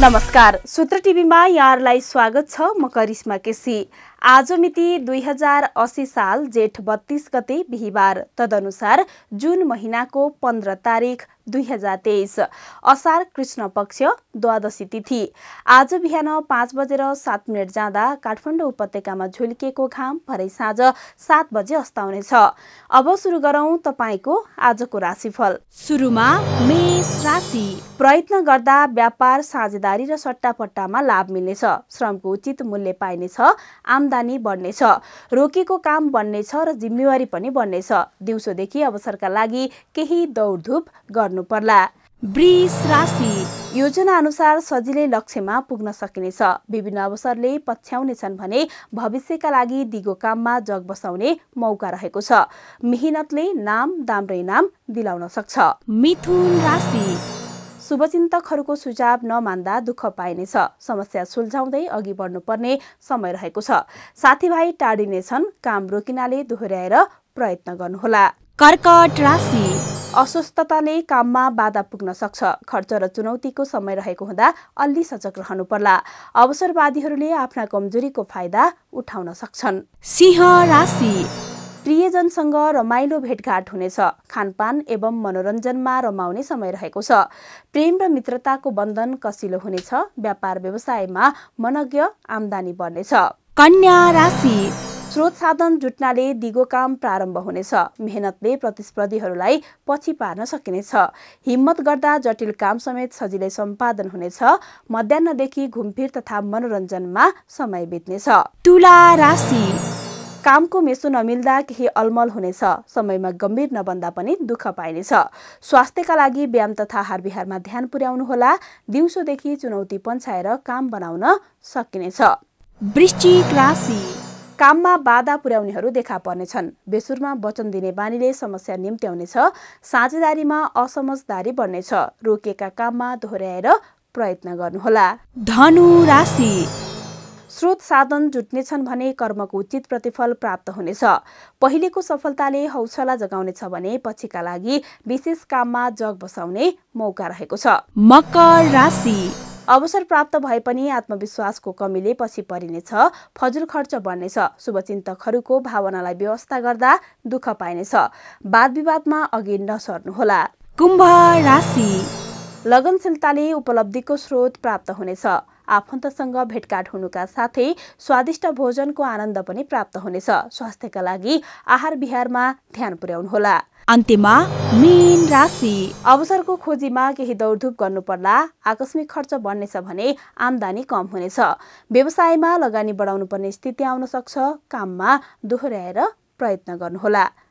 नमस्कार सूत्र टिभीमा यहाँहरूलाई स्वागत छ म करिश्मा केसी आज मिति दुई हजार असी साल जेठ बत्तीस गते बिहिबार तदनुसार जुन महिनाको पन्ध्र तारिक दुई हजार तेइस असार कृष्ण पक्ष द्वादशी तिथि आज बिहान पाँच बजेर सात मिनट जाँदा काठमाडौँ उपत्यकामा झुल्किएको घाम भरै साँझ सात बजे अस्ताउनेछ अब सुरु गरौँ तपाईँको आजको राशिफल सुरुमा मेष राशि प्रयत्न गर्दा व्यापार साझेदारी र सट्टापट्टामा लाभ मिल्नेछ श्रमको उचित मूल्य पाइनेछ आमदानी बढ्नेछ रोकेको काम बन्नेछ र जिम्मेवारी पनि बन्नेछ दिउँसोदेखि अवसरका लागि केही दौडधुप गर्नु पर्ला वृष राशि योजना अनुसार सजिलै लक्ष्यमा पुग्न सकिनेछ विभिन्न अवसरले पछ्याउनेछन् भने भविष्यका लागि दिगो काममा जग बसाउने मौका रहेको छ मेहनतले नाम दाम नाम दिलाउन सक्छ मिथुन राशि शुभचिन्तकहरूको सुझाव नमान्दा दुःख पाइनेछ समस्या सुल्झाउँदै अघि बढ्नुपर्ने समय रहेको छ साथीभाइ टाढिनेछन् काम रोकिनाले दोहोऱ्याएर प्रयत्न गर्नुहोला कर्कट राशि अस्वस्थताले काममा बाधा पुग्न सक्छ खर्च र चुनौतीको समय रहेको हुँदा अलि सजग रहनु पर्ला अवसरवादीहरूले आफ्ना कमजोरीको फाइदा उठाउन सक्छन् सिंह राशि प्रियजनसँग रमाइलो भेटघाट हुनेछ खानपान एवं मनोरञ्जनमा रमाउने समय रहेको छ प्रेम र मित्रताको बन्धन कसिलो हुनेछ व्यापार व्यवसायमा मनज्ञ आमदानी बढ्नेछ कन्या राशि स्रोत साधन जुट्नाले दिगो काम प्रारम्भ हुनेछ मेहनतले प्रतिस्पर्धीहरूलाई पछि पार्न सकिनेछ हिम्मत गर्दा जटिल काम समेत सजिलै सम्पादन हुनेछ मध्याहदेखि घुमफिर तथा मनोरञ्जनमा समय बित्नेछ तुला राशि कामको मेसो नमिल्दा केही अलमल हुनेछ समयमा गम्भीर नबन्दा पनि दुःख पाइनेछ स्वास्थ्यका लागि व्यायाम तथा हारबिहारमा ध्यान पुर्याउनुहोला दिउँसोदेखि चुनौती पन्छाएर काम बनाउन सकिनेछ वृश्चिक राशि काममा बाधा पुर्याउनेहरू देखा पर्नेछन् बेसुरमा वचन दिने बानीले समस्या निम्त्याउनेछ साझेदारीमा असमझदारी बढ्नेछ रोकेका काममा दोहोऱ्याएर प्रयत्न गर्नुहोला धनु राशि स्रोत साधन जुट्नेछन् भने कर्मको उचित प्रतिफल प्राप्त हुनेछ पहिलेको सफलताले हौसला जगाउनेछ भने पछिका लागि विशेष काममा जग बसाउने मौका रहेको छ मकर राशि अवसर प्राप्त भए पनि आत्मविश्वासको कमीले पछि परिनेछ फजुल खर्च बढ्नेछ शुभचिन्तकहरूको भावनालाई व्यवस्था गर्दा दुःख पाइनेछ वाद विवादमा अघि नसर्नुहोला कुम्भ राशि लगनशीलताले उपलब्धिको स्रोत प्राप्त हुनेछ आफन्तसँग भेटघाट हुनुका साथै स्वादिष्ट भोजनको आनन्द पनि प्राप्त हुनेछ स्वास्थ्यका लागि आहार विहारमा ध्यान पुर्याउनुहोला अन्त्यमा मीन राशि अवसरको खोजीमा केही दौडधुप पर्ला आकस्मिक खर्च बढ्नेछ भने आमदानी कम हुनेछ व्यवसायमा लगानी पर्ने स्थिति आउन सक्छ काममा दोहोऱ्याएर प्रयत्न गर्नुहोला